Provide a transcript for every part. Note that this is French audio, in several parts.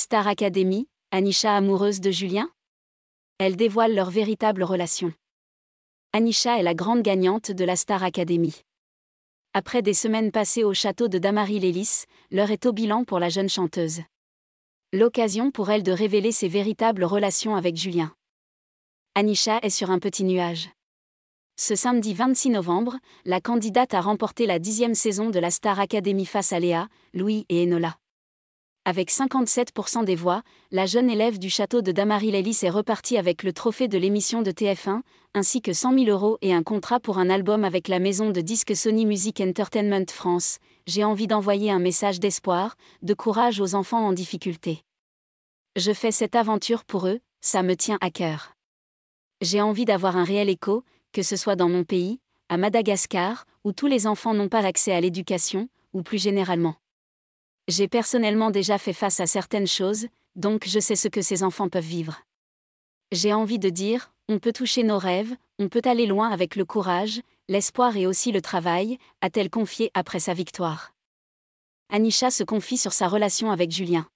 Star Academy, Anisha amoureuse de Julien Elle dévoile leur véritable relation. Anisha est la grande gagnante de la Star Academy. Après des semaines passées au château de Damary-Lélis, l'heure est au bilan pour la jeune chanteuse. L'occasion pour elle de révéler ses véritables relations avec Julien. Anisha est sur un petit nuage. Ce samedi 26 novembre, la candidate a remporté la dixième saison de la Star Academy face à Léa, Louis et Enola. Avec 57% des voix, la jeune élève du château de damary Lelys est repartie avec le trophée de l'émission de TF1, ainsi que 100 000 euros et un contrat pour un album avec la maison de disques Sony Music Entertainment France. J'ai envie d'envoyer un message d'espoir, de courage aux enfants en difficulté. Je fais cette aventure pour eux, ça me tient à cœur. J'ai envie d'avoir un réel écho, que ce soit dans mon pays, à Madagascar, où tous les enfants n'ont pas accès à l'éducation, ou plus généralement. J'ai personnellement déjà fait face à certaines choses, donc je sais ce que ces enfants peuvent vivre. J'ai envie de dire, on peut toucher nos rêves, on peut aller loin avec le courage, l'espoir et aussi le travail, a-t-elle confié après sa victoire. Anisha se confie sur sa relation avec Julien.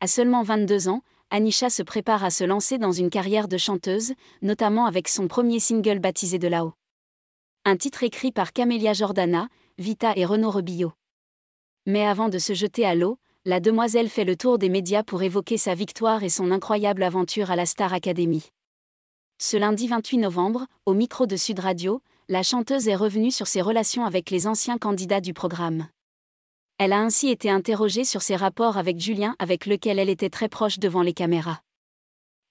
À seulement 22 ans, Anisha se prépare à se lancer dans une carrière de chanteuse, notamment avec son premier single baptisé De là-haut. Un titre écrit par Camélia Jordana, Vita et Renaud Rebillot. Mais avant de se jeter à l'eau, la demoiselle fait le tour des médias pour évoquer sa victoire et son incroyable aventure à la Star Academy. Ce lundi 28 novembre, au micro de Sud Radio, la chanteuse est revenue sur ses relations avec les anciens candidats du programme. Elle a ainsi été interrogée sur ses rapports avec Julien avec lequel elle était très proche devant les caméras.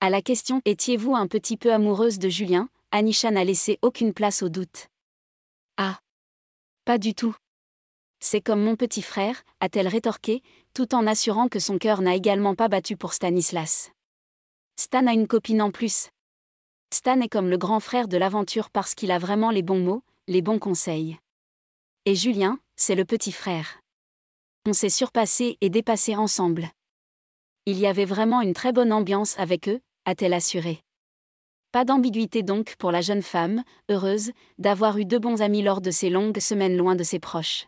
À la question Étiez-vous un petit peu amoureuse de Julien Anisha n'a laissé aucune place au doute. Ah Pas du tout, c'est comme mon petit frère, a-t-elle rétorqué, tout en assurant que son cœur n'a également pas battu pour Stanislas. Stan a une copine en plus. Stan est comme le grand frère de l'aventure parce qu'il a vraiment les bons mots, les bons conseils. Et Julien, c'est le petit frère. On s'est surpassé et dépassé ensemble. Il y avait vraiment une très bonne ambiance avec eux, a-t-elle assuré. Pas d'ambiguïté donc pour la jeune femme, heureuse, d'avoir eu deux bons amis lors de ces longues semaines loin de ses proches.